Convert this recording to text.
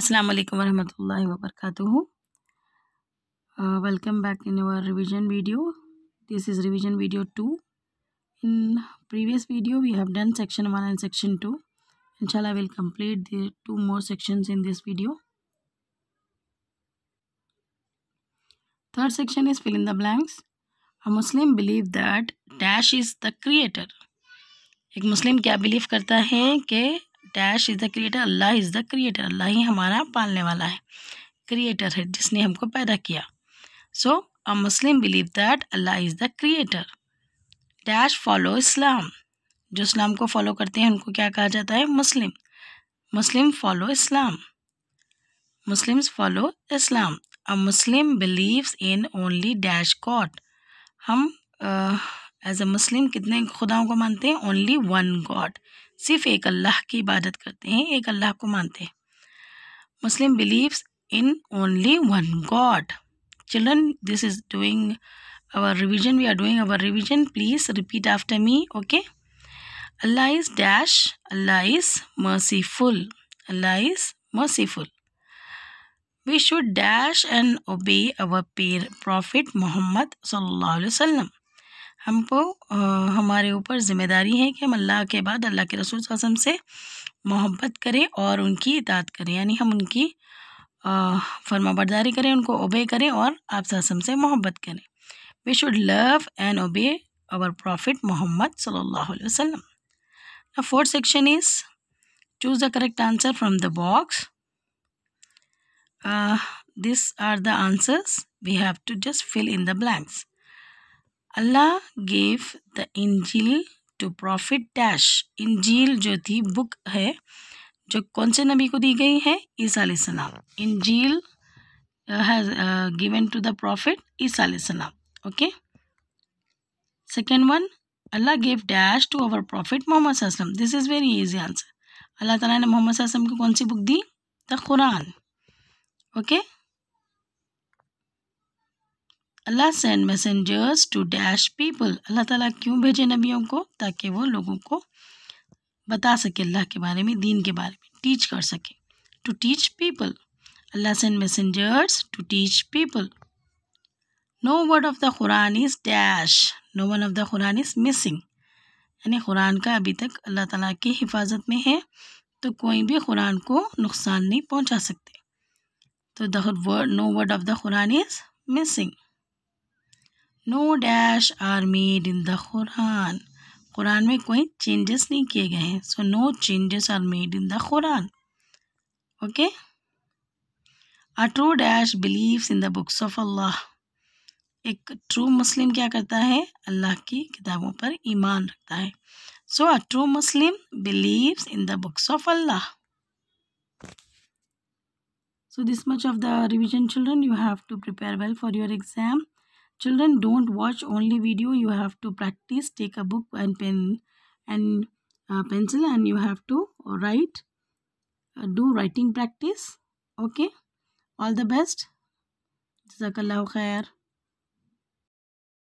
अस्सलाम वालेकुम वरहमतुल्लाहि व बरकातुहू welcome back in your revision video this is revision video two in previous video we have done section one and section two इंशाल्लाह will complete the two more sections in this video third section is fill in the blanks a Muslim believe that dash is the creator एक मुस्लिम क्या believe करता है कि dash is the creator Allah is the creator Allah ही हमारा पालने वाला है क्रिएटर है जिसने हमको पैदा किया so a Muslim believe that Allah is the creator dash follow Islam जो इस्लाम को फॉलो करते हैं उनको क्या कहा जाता है Muslim Muslim follow Islam Muslims follow Islam a Muslim believes in only dash God हम एज ए मुस्लिम कितने खुदाओं को मानते हैं ओनली वन गॉड सिर्फ एक अल्लाह की इबादत करते हैं एक अल्लाह को मानते हैं Muslim believe in only one God children this is doing our revision we are doing our revision please repeat after me okay Allah is dash Allah is merciful Allah is merciful we should dash and obey our पेर profit Muhammad सल्लल्लाहु अलैहि वसल्लम हमको हमारे ऊपर ज़िम्मेदारी है कि हम अल्लाह के बाद अल्लाह के रसूल वसम से मोहब्बत करें और उनकी इतात करें यानी हम उनकी फरमाबरदारी करें उनको ओबे करें और आप वसम से मोहब्बत करें we should love and obey our prophet Muhammad सल्लल्लाहु अलैहि वसल्लम the fourth section is choose the correct answer from the box this are the answers we have to just fill in the blanks Allah gave the Injil to prophet dash Injil जो थी book है जो कौन से नबी को दी गई है ईसा सलाम Injil has given to the prophet Isa सलाम okay second one Allah give dash to our prophet Muhammad असलम this is very easy answer Allah ताला ने मोहम्मद को कौन सी बुक दी the Quran okay Allah send messengers to dash people Allah ताला क्यों भेजे नबियों को ताकि वो लोगों को बता सके अल्लाह के बारे में दीन के बारे में टीच कर सके to teach people Allah send messengers to teach people no word of the Quran is dash no one of the Quran is missing यानी कुरान का अभी तक अल्लाह ताला की हिफाजत में है तो कोई भी कुरान को नुकसान नहीं पहुंचा सकते तो the word no word of the Quran is missing no dash are made in the Quran Quran में कोई चेंजेस नहीं किए गए हैं so no changes are made in the Quran okay a true dash believes in the books of Allah एक true मुस्लिम क्या करता है अल्लाह की किताबों पर ईमान रखता है so a true Muslim believes in the books of Allah so this much of the revision children you have to prepare well for your exam children don't watch only video you have to practice take a book and pen and uh, pencil and you have to write uh, do writing practice okay all the best jazakallahu khair